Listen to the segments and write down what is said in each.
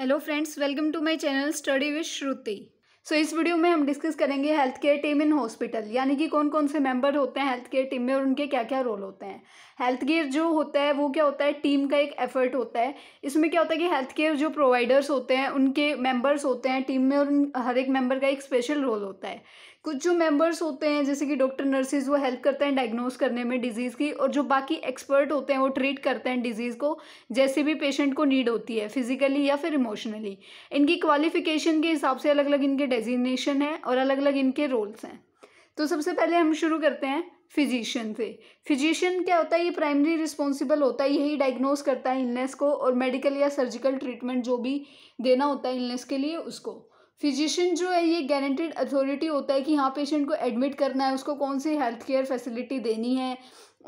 hello friends welcome to my channel study with Shruti so इस video में हम discuss करेंगे health care team in hospital यानी कि कौन कौन से मेंबर होते हैं हेल्थ केयर टीम में और उनके क्या क्या रोल होते हैं हेल्थ केयर जो होता है वो क्या होता है टीम का एक एफर्ट होता है इसमें क्या होता है कि हेल्थ केयर जो प्रोवाइडर्स होते हैं उनके मेंबर्स होते हैं टीम में और हर एक मेंबर का एक स्पेशल रोल होता है कुछ जो मेंबर्स होते हैं जैसे कि डॉक्टर नर्सेज वो हेल्प करते हैं डायग्नोस करने में डिजीज़ की और जो बाकी एक्सपर्ट होते हैं वो ट्रीट करते हैं डिजीज़ को जैसे भी पेशेंट को नीड होती है फिजिकली या फिर इमोशनली इनकी क्वालिफिकेशन के हिसाब से अलग अलग इनके डेजिग्नेशन हैं और अलग अलग इनके रोल्स हैं तो सबसे पहले हम शुरू करते हैं फिजिशियन से फिजिशियन क्या होता है ये प्राइमरी रिस्पॉन्सिबल होता है यही डायग्नोस करता है इलनेस को और मेडिकल या सर्जिकल ट्रीटमेंट जो भी देना होता है इलनेस के लिए उसको फिजिशियन जो है ये गारंटेड अथॉरिटी होता है कि हाँ पेशेंट को एडमिट करना है उसको कौन सी हेल्थ केयर फैसिलिटी देनी है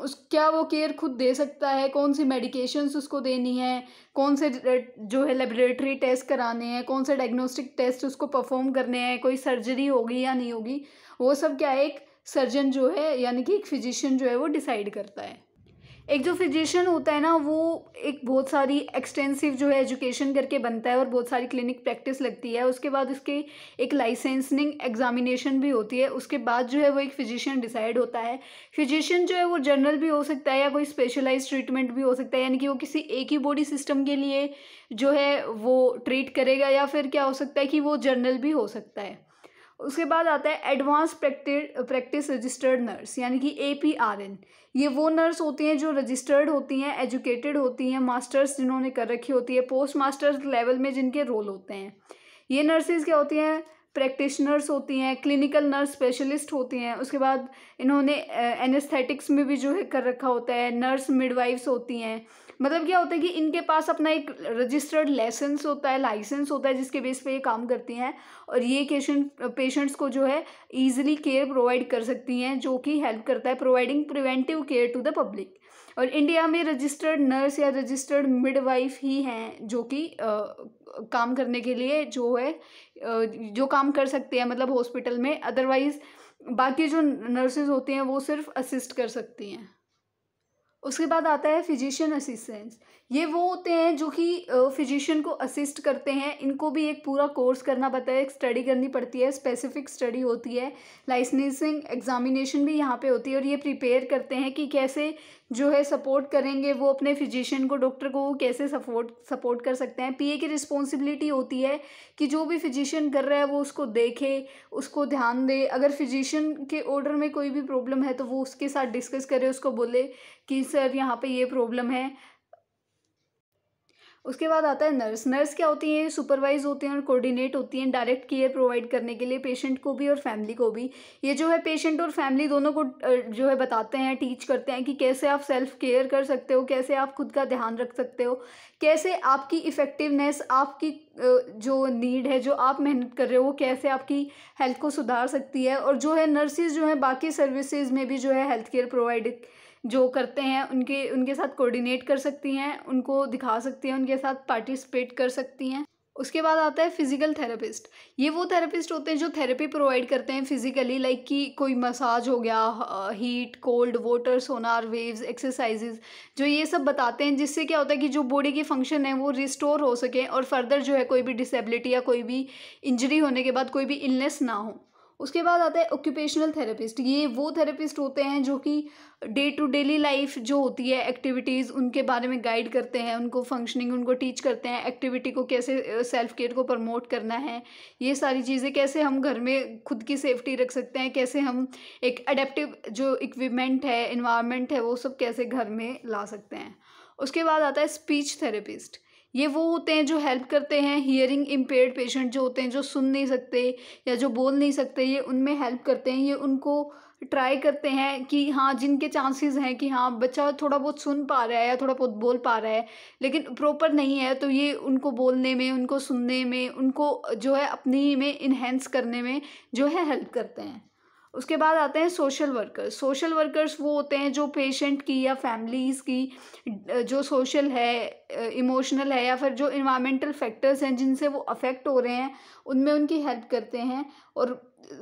उस क्या वो केयर खुद दे सकता है कौन सी मेडिकेशंस उसको देनी है कौन से जो है लेबोरेटरी टेस्ट कराने हैं कौन से डायग्नोस्टिक टेस्ट उसको परफॉर्म करने हैं कोई सर्जरी होगी या नहीं होगी वो सब क्या है एक सर्जन जो है यानी कि एक फिजिशियन जो है वो डिसाइड करता है एक जो फिजिशियन होता है ना वो एक बहुत सारी एक्सटेंसिव जो है एजुकेशन करके बनता है और बहुत सारी क्लिनिक प्रैक्टिस लगती है उसके बाद उसके एक लाइसेंसिंग एग्जामिनेशन भी होती है उसके बाद जो है वो एक फिजिशियन डिसाइड होता है फिजिशियन जो है वो जनरल भी हो सकता है या कोई स्पेशलाइज ट्रीटमेंट भी हो सकता है यानी कि वो किसी एक ही बॉडी सिस्टम के लिए जो है वो ट्रीट करेगा या फिर क्या हो सकता है कि वो जनरल भी हो सकता है उसके बाद आता है advance practice practice registered nurse यानी कि ए पी आर एन ये वो नर्स होती हैं जो रजिस्टर्ड होती हैं एजुकेटेड होती हैं मास्टर्स जिन्होंने कर रखी होती है पोस्ट मास्टर्स लेवल में जिनके रोल होते हैं ये नर्सेज क्या होती हैं प्रैक्टिशनर्स होती हैं क्लिनिकल नर्स स्पेशलिस्ट होती हैं उसके बाद इन्होंने एनेस्थेटिक्स में भी जो है कर रखा होता है नर्स मिडवाइफ्स होती हैं मतलब क्या होता है कि इनके पास अपना एक रजिस्टर्ड लाइसेंस होता है लाइसेंस होता है जिसके बेस पे ये काम करती हैं और ये पेशेंट पेशेंट्स को जो है ईजिली केयर प्रोवाइड कर सकती हैं जो कि हेल्प करता है providing preventive care to the public और इंडिया में रजिस्टर्ड नर्स या रजिस्टर्ड मिडवाइफ ही हैं जो कि काम करने के लिए जो है आ, जो काम कर सकते हैं मतलब हॉस्पिटल में अदरवाइज़ बाकी जो नर्सेज होती हैं वो सिर्फ असिस्ट कर सकती हैं उसके बाद आता है फिजिशियन असिस्टेंट्स ये वो होते हैं जो कि फिजिशियन को असिस्ट करते हैं इनको भी एक पूरा कोर्स करना पड़ता है एक स्टडी करनी पड़ती है स्पेसिफिक स्टडी होती है लाइसेंसिंग एग्जामिनेशन भी यहाँ पे होती है और ये प्रिपेयर करते हैं कि कैसे जो है सपोर्ट करेंगे वो अपने फिजिशियन को डॉक्टर को वो कैसे सपोर्ट सपोर्ट कर सकते हैं पीए की रिस्पॉन्सिबिलिटी होती है कि जो भी फिजिशियन कर रहा है वो उसको देखे उसको ध्यान दे अगर फिजिशियन के ऑर्डर में कोई भी प्रॉब्लम है तो वो उसके साथ डिस्कस करे उसको बोले कि सर यहाँ पे ये प्रॉब्लम है उसके बाद आता है नर्स नर्स क्या होती हैं सुपरवाइज होती हैं और कोऑर्डिनेट होती हैं डायरेक्ट केयर प्रोवाइड करने के लिए पेशेंट को भी और फैमिली को भी ये जो है पेशेंट और फैमिली दोनों को जो है बताते हैं टीच करते हैं कि कैसे आप सेल्फ केयर कर सकते हो कैसे आप खुद का ध्यान रख सकते हो कैसे आपकी इफ़ेक्टिवनेस आपकी जो नीड है जो आप मेहनत कर रहे हो वो कैसे आपकी हेल्थ को सुधार सकती है और जो है नर्सिस जो है बाकी सर्विसेज में भी जो है हेल्थ केयर प्रोवाइड जो करते हैं उनके उनके साथ कोऑर्डिनेट कर सकती हैं उनको दिखा सकती हैं उनके साथ पार्टिसिपेट कर सकती हैं उसके बाद आता है फिजिकल थेरेपिस्ट ये वो थेरेपिस्ट होते हैं जो थेरेपी प्रोवाइड करते हैं फिजिकली लाइक कि कोई मसाज हो गया heat cold water sonar waves exercises जो ये सब बताते हैं जिससे क्या होता है कि जो बॉडी के फंक्शन है वो रिस्टोर हो सके और फर्दर जो है कोई भी डिसेबिलिटी या कोई भी इंजरी होने के बाद कोई भी इलनेस ना हो उसके बाद आता है ऑक्यूपेशनल थेरेपिस्ट ये वो थेरेपिस्ट होते हैं जो कि डे टू डेली लाइफ जो होती है एक्टिविटीज़ उनके बारे में गाइड करते हैं उनको फंक्शनिंग उनको टीच करते हैं एक्टिविटी को कैसे सेल्फ केयर को प्रमोट करना है ये सारी चीज़ें कैसे हम घर में खुद की सेफ्टी रख सकते हैं कैसे हम एक अडेप्टिव जो इक्विपमेंट है इन्वायरमेंट है वो सब कैसे घर में ला सकते हैं उसके बाद आता है स्पीच थेरेपिस्ट ये वो होते हैं जो हेल्प करते हैं हियरिंग इम्पेयर्ड पेशेंट जो होते हैं जो सुन नहीं सकते या जो बोल नहीं सकते ये उनमें हेल्प करते हैं ये उनको ट्राई करते हैं कि हाँ जिनके चांसेस हैं कि हाँ बच्चा थोड़ा बहुत सुन पा रहा है या थोड़ा बहुत बोल पा रहा है लेकिन प्रॉपर नहीं है तो ये उनको बोलने में उनको सुनने में उनको जो है अपनी में इन्हेंस करने में जो है हेल्प करते हैं उसके बाद आते हैं सोशल वर्कर्स सोशल वर्कर्स वो होते हैं जो पेशेंट की या फैमिलीज़ की जो सोशल है इमोशनल है या फिर जो इन्वामेंटल फैक्टर्स हैं जिनसे वो अफेक्ट हो रहे हैं उनमें उनकी हेल्प करते हैं और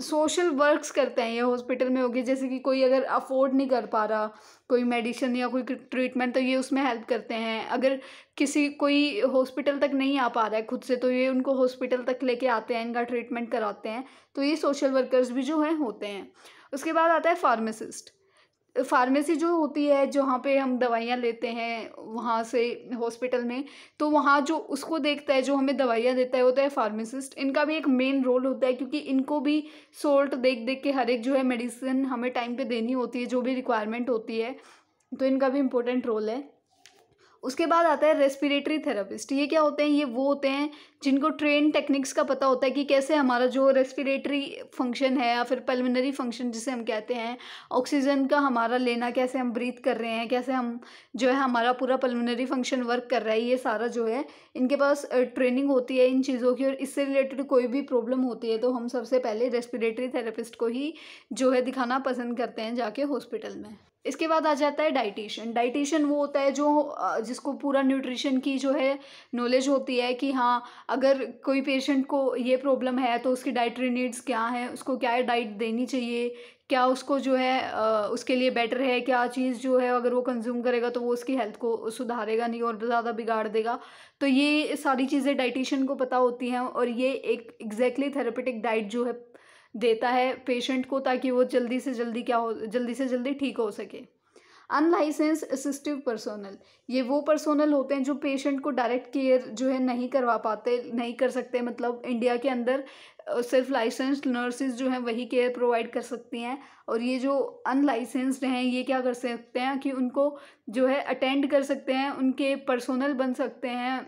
सोशल वर्क्स करते हैं ये हॉस्पिटल में हो जैसे कि कोई अगर अफोर्ड नहीं कर पा रहा कोई मेडिसिन या कोई ट्रीटमेंट तो ये उसमें हेल्प करते हैं अगर किसी कोई हॉस्पिटल तक नहीं आ पा रहा है खुद से तो ये उनको हॉस्पिटल तक लेके आते हैं इनका ट्रीटमेंट कराते हैं तो ये सोशल वर्कर्स भी जो हैं होते हैं उसके बाद आता है फार्मासिस्ट फार्मेसी जो होती है जहाँ पे हम दवाइयाँ लेते हैं वहाँ से हॉस्पिटल में तो वहाँ जो उसको देखता है जो हमें दवाइयाँ देता है होता तो है फार्मेसिस्ट इनका भी एक मेन रोल होता है क्योंकि इनको भी सोल्ट देख देख के हर एक जो है मेडिसिन हमें टाइम पे देनी होती है जो भी रिक्वायरमेंट होती है तो इनका भी इम्पोर्टेंट रोल है उसके बाद आता है रेस्पिरेटरी थेरापिस्ट ये क्या होते हैं ये वो होते हैं जिनको ट्रेन टेक्निक्स का पता होता है कि कैसे हमारा जो रेस्पिरेटरी फंक्शन है या फिर पल्मोनरी फंक्शन जिसे हम कहते हैं ऑक्सीजन का हमारा लेना कैसे हम ब्रीथ कर रहे हैं कैसे हम जो है हमारा पूरा पल्मोनरी फंक्शन वर्क कर रहा है ये सारा जो है इनके पास ट्रेनिंग होती है इन चीज़ों की और इससे रिलेटेड कोई भी प्रॉब्लम होती है तो हम सबसे पहले रेस्पिरेटरी थेरेपिस्ट को ही जो है दिखाना पसंद करते हैं जाके हॉस्पिटल में इसके बाद आ जाता है डाइटिशियन डाइटिशियन वो होता है जो जिसको पूरा न्यूट्रिशन की जो है नॉलेज होती है कि हाँ अगर कोई पेशेंट को ये प्रॉब्लम है तो उसकी डाइटरी नीड्स क्या हैं उसको क्या डाइट देनी चाहिए क्या उसको जो है उसके लिए बेटर है क्या चीज़ जो है अगर वो कंज्यूम करेगा तो वो उसकी हेल्थ को सुधारेगा नहीं और ज़्यादा बिगाड़ देगा तो ये सारी चीज़ें डाइटिशियन को पता होती हैं और ये एक एग्जैक्टली थेरेपेटिक डाइट जो है देता है पेशेंट को ताकि वो जल्दी से जल्दी क्या हो जल्दी से जल्दी ठीक हो सके अनलाइसेंस असिस्टिव पर्सोनल ये वो पर्सोनल होते हैं जो पेशेंट को डायरेक्ट केयर जो है नहीं करवा पाते नहीं कर सकते मतलब इंडिया के अंदर सिर्फ लाइसेंस्ड नर्सेज जो हैं वही केयर प्रोवाइड कर सकती हैं और ये जो अनलाइसेंस्ड हैं ये क्या कर सकते हैं कि उनको जो है अटेंड कर सकते हैं उनके पर्सोनल बन सकते हैं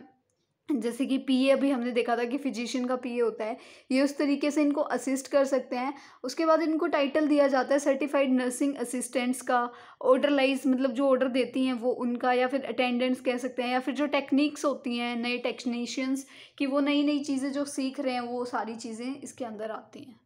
जैसे कि पीए अभी हमने देखा था कि फिजिशियन का पीए होता है ये उस तरीके से इनको असिस्ट कर सकते हैं उसके बाद इनको टाइटल दिया जाता है सर्टिफाइड नर्सिंग असिस्टेंट्स का ऑर्डरलाइज मतलब जो ऑर्डर देती हैं वो उनका या फिर अटेंडेंस कह सकते हैं या फिर जो टेक्निक्स होती हैं नए टेक्नीशियंस कि वो नई नई चीज़ें जो सीख रहे हैं वो सारी चीज़ें इसके अंदर आती हैं